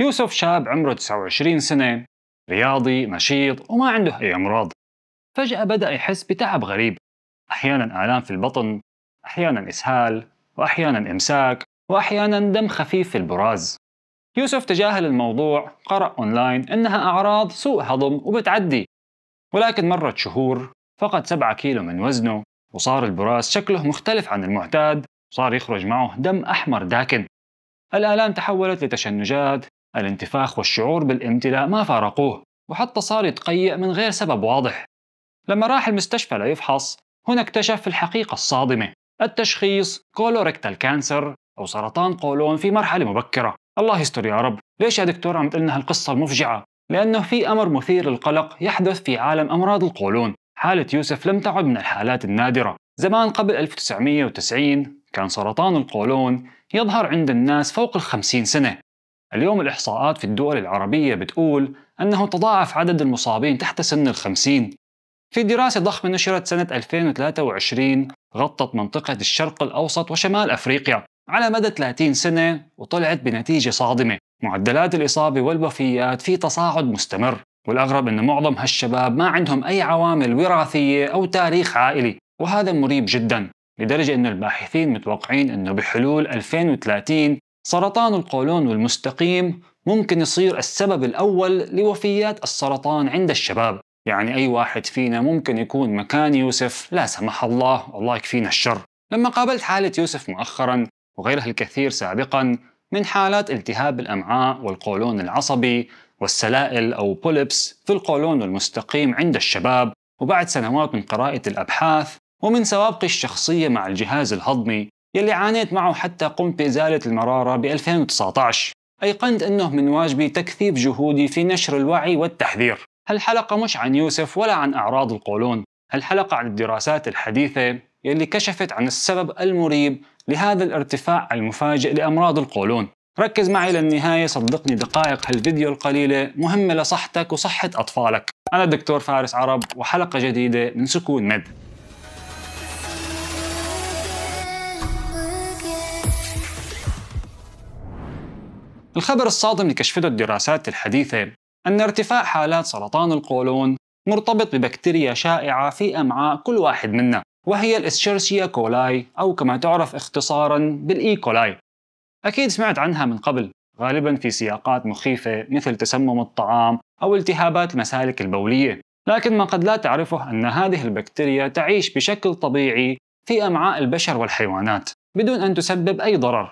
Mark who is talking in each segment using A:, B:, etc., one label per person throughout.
A: يوسف شاب عمره 29 سنة رياضي نشيط وما عنده أي أمراض فجأة بدأ يحس بتعب غريب أحيانا آلام في البطن أحيانا إسهال وأحيانا إمساك وأحيانا دم خفيف في البراز يوسف تجاهل الموضوع قرأ أونلاين إنها أعراض سوء هضم وبتعدي ولكن مرت شهور فقد 7 كيلو من وزنه وصار البراز شكله مختلف عن المعتاد وصار يخرج معه دم أحمر داكن الآلام تحولت لتشنجات الانتفاخ والشعور بالامتلاء ما فارقوه وحتى صار يتقيأ من غير سبب واضح لما راح المستشفى ليفحص هنا اكتشف الحقيقة الصادمة التشخيص كولوريكتال كانسر أو سرطان قولون في مرحلة مبكرة الله يستر يا رب ليش يا دكتور عم تقلنا هالقصة المفجعة لأنه في أمر مثير للقلق يحدث في عالم أمراض القولون حالة يوسف لم تعد من الحالات النادرة زمان قبل 1990 كان سرطان القولون يظهر عند الناس فوق الخمسين سنة اليوم الإحصاءات في الدول العربية بتقول أنه تضاعف عدد المصابين تحت سن الخمسين في دراسة ضخمة نشرت سنة 2023 غطت منطقة الشرق الأوسط وشمال أفريقيا على مدى 30 سنة وطلعت بنتيجة صادمة معدلات الإصابة والوفيات في تصاعد مستمر والأغرب أن معظم هالشباب ما عندهم أي عوامل وراثية أو تاريخ عائلي وهذا مريب جدا لدرجة أن الباحثين متوقعين أنه بحلول 2030 سرطان القولون والمستقيم ممكن يصير السبب الأول لوفيات السرطان عند الشباب يعني أي واحد فينا ممكن يكون مكان يوسف لا سمح الله والله يكفينا الشر لما قابلت حالة يوسف مؤخرا وغيرها الكثير سابقا من حالات التهاب الأمعاء والقولون العصبي والسلائل أو بوليبس في القولون المستقيم عند الشباب وبعد سنوات من قراءة الأبحاث ومن سوابقي الشخصية مع الجهاز الهضمي يلي عانيت معه حتى قمت بإزالة المرارة ب 2019 أيقنت أنه من واجبي تكثيف جهودي في نشر الوعي والتحذير هالحلقة مش عن يوسف ولا عن أعراض القولون هالحلقة عن الدراسات الحديثة يلي كشفت عن السبب المريب لهذا الارتفاع المفاجئ لأمراض القولون ركز معي للنهاية صدقني دقائق هالفيديو القليلة مهمة لصحتك وصحة أطفالك أنا الدكتور فارس عرب وحلقة جديدة من سكون مد الخبر الصادم اللي كشفته الدراسات الحديثة أن ارتفاع حالات سرطان القولون مرتبط ببكتيريا شائعة في أمعاء كل واحد منا وهي الاسشيرسيا كولاي أو كما تعرف اختصارا بالإي كولاي أكيد سمعت عنها من قبل غالبا في سياقات مخيفة مثل تسمم الطعام أو التهابات المسالك البولية لكن ما قد لا تعرفه أن هذه البكتيريا تعيش بشكل طبيعي في أمعاء البشر والحيوانات بدون أن تسبب أي ضرر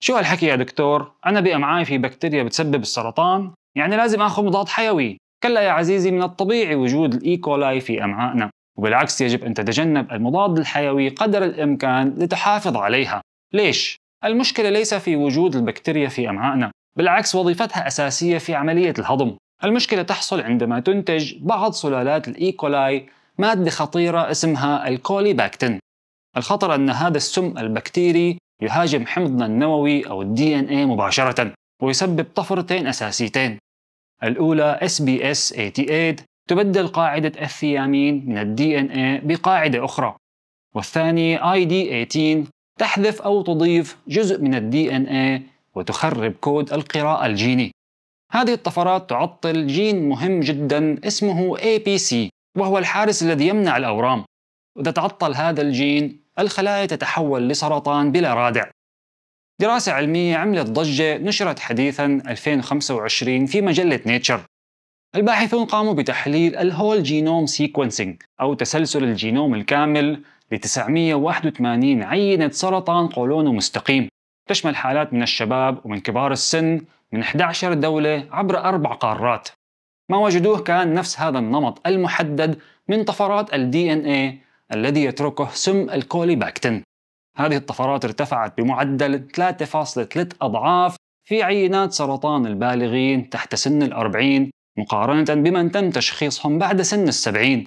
A: شو هالحكي يا دكتور؟ أنا بقى معاي في بكتيريا بتسبب السرطان، يعني لازم آخذ مضاد حيوي. كلا يا عزيزي من الطبيعي وجود الإيكولاي e. في أمعائنا، وبالعكس يجب أن تتجنب المضاد الحيوي قدر الإمكان لتحافظ عليها. ليش؟ المشكلة ليس في وجود البكتيريا في أمعائنا، بالعكس وظيفتها أساسية في عملية الهضم. المشكلة تحصل عندما تنتج بعض سلالات الإيكولاي e. مادة خطيرة اسمها الكوليباكتين. الخطر أن هذا السم البكتيري يهاجم حمضنا النووي أو الدي إن إيه مباشرة ويسبب طفرتين أساسيتين الأولى SBS88 تبدل قاعدة الثيامين من ال DNA بقاعدة أخرى والثانية ID18 تحذف أو تضيف جزء من ال DNA وتخرب كود القراءة الجيني هذه الطفرات تعطل جين مهم جدا اسمه APC وهو الحارس الذي يمنع الأورام وإذا تعطل هذا الجين الخلايا تتحول لسرطان بلا رادع دراسة علمية عملت ضجة نشرت حديثاً 2025 في مجلة نيتشر الباحثون قاموا بتحليل الهول جينوم سيكونسينج أو تسلسل الجينوم الكامل ل 981 عينة سرطان قولون مستقيم تشمل حالات من الشباب ومن كبار السن من 11 دولة عبر أربع قارات ما وجدوه كان نفس هذا النمط المحدد من طفرات ال DNA الذي يتركه سم الكوليباكتين هذه الطفرات ارتفعت بمعدل 3.3 أضعاف في عينات سرطان البالغين تحت سن الأربعين مقارنة بمن تم تشخيصهم بعد سن السبعين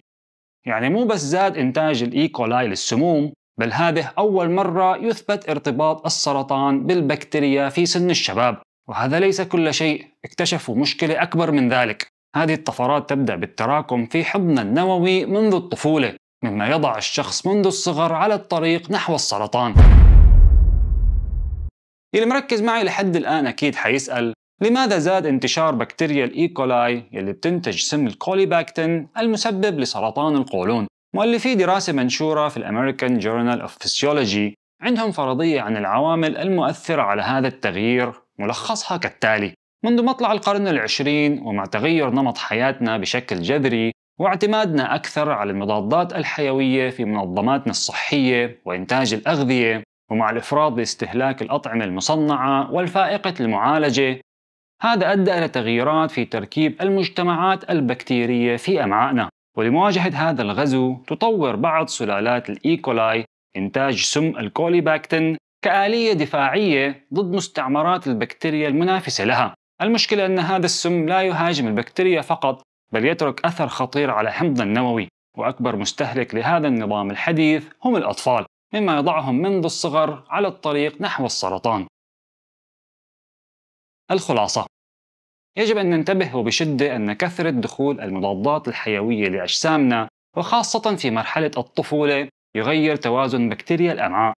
A: يعني مو بس زاد إنتاج الإيكولاي للسموم بل هذه أول مرة يثبت ارتباط السرطان بالبكتيريا في سن الشباب وهذا ليس كل شيء اكتشفوا مشكلة أكبر من ذلك هذه الطفرات تبدأ بالتراكم في حضن النووي منذ الطفولة مما يضع الشخص منذ الصغر على الطريق نحو السرطان اللي مركز معي لحد الآن أكيد حيسأل لماذا زاد انتشار بكتيريا الإيكولاي e. يلي بتنتج سم الكوليباكتين المسبب لسرطان القولون مؤلفي دراسة منشورة في الأمريكان جورنال اوف فيسيولوجي عندهم فرضية عن العوامل المؤثرة على هذا التغيير ملخصها كالتالي منذ مطلع القرن العشرين ومع تغير نمط حياتنا بشكل جذري واعتمادنا أكثر على المضادات الحيوية في منظماتنا الصحية وإنتاج الأغذية ومع الإفراط باستهلاك الأطعمة المصنعة والفائقة المعالجة هذا أدى إلى تغييرات في تركيب المجتمعات البكتيرية في أمعائنا ولمواجهة هذا الغزو تطور بعض سلالات الإيكولاي إنتاج سم الكوليباكتن كآلية دفاعية ضد مستعمرات البكتيريا المنافسة لها المشكلة أن هذا السم لا يهاجم البكتيريا فقط بل يترك أثر خطير على حمض النووي وأكبر مستهلك لهذا النظام الحديث هم الأطفال مما يضعهم منذ الصغر على الطريق نحو السرطان الخلاصة يجب أن ننتبه وبشدة أن كثرة دخول المضادات الحيوية لأجسامنا وخاصة في مرحلة الطفولة يغير توازن بكتيريا الأمعاء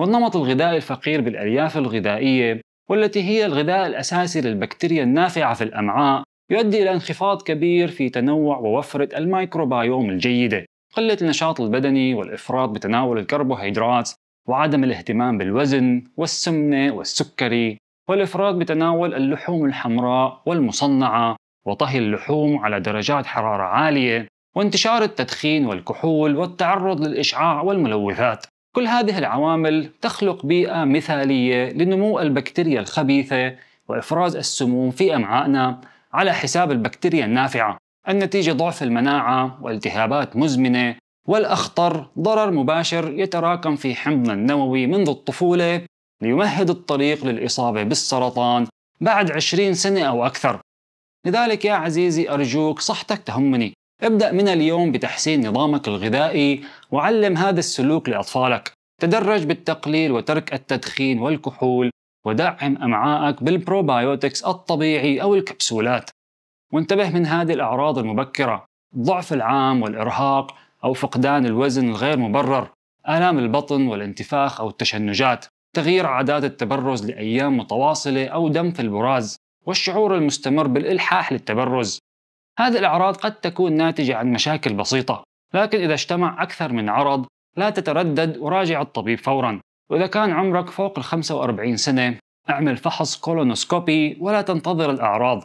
A: والنمط الغذائي الفقير بالألياف الغذائية والتي هي الغذاء الأساسي للبكتيريا النافعة في الأمعاء يؤدي إلى انخفاض كبير في تنوع ووفرة الميكروبيوم الجيدة قلة النشاط البدني والإفراط بتناول الكربوهيدرات وعدم الاهتمام بالوزن والسمنة والسكري والإفراط بتناول اللحوم الحمراء والمصنعة وطهي اللحوم على درجات حرارة عالية وانتشار التدخين والكحول والتعرض للإشعاع والملوثات كل هذه العوامل تخلق بيئة مثالية لنمو البكتيريا الخبيثة وإفراز السموم في أمعائنا على حساب البكتيريا النافعة النتيجة ضعف المناعة والتهابات مزمنة والأخطر ضرر مباشر يتراكم في حمضنا النووي منذ الطفولة ليمهد الطريق للإصابة بالسرطان بعد 20 سنة أو أكثر لذلك يا عزيزي أرجوك صحتك تهمني ابدأ من اليوم بتحسين نظامك الغذائي وعلم هذا السلوك لأطفالك تدرج بالتقليل وترك التدخين والكحول ودعم أمعائك بالبروبايوتكس الطبيعي أو الكبسولات وانتبه من هذه الأعراض المبكرة الضعف العام والإرهاق أو فقدان الوزن الغير مبرر آلام البطن والانتفاخ أو التشنجات تغيير عادات التبرز لأيام متواصلة أو دم في البراز والشعور المستمر بالإلحاح للتبرز هذه الأعراض قد تكون ناتجة عن مشاكل بسيطة لكن إذا اجتمع أكثر من عرض لا تتردد وراجع الطبيب فورا وإذا كان عمرك فوق ال 45 سنة اعمل فحص كولونوسكوبي ولا تنتظر الأعراض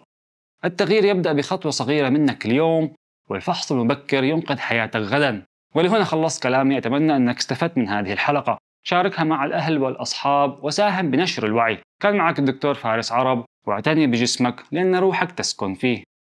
A: التغيير يبدأ بخطوة صغيرة منك اليوم والفحص المبكر ينقذ حياتك غدا ولهنا خلصت كلامي أتمنى أنك استفدت من هذه الحلقة شاركها مع الأهل والأصحاب وساهم بنشر الوعي كان معك الدكتور فارس عرب واعتني بجسمك لأن روحك تسكن فيه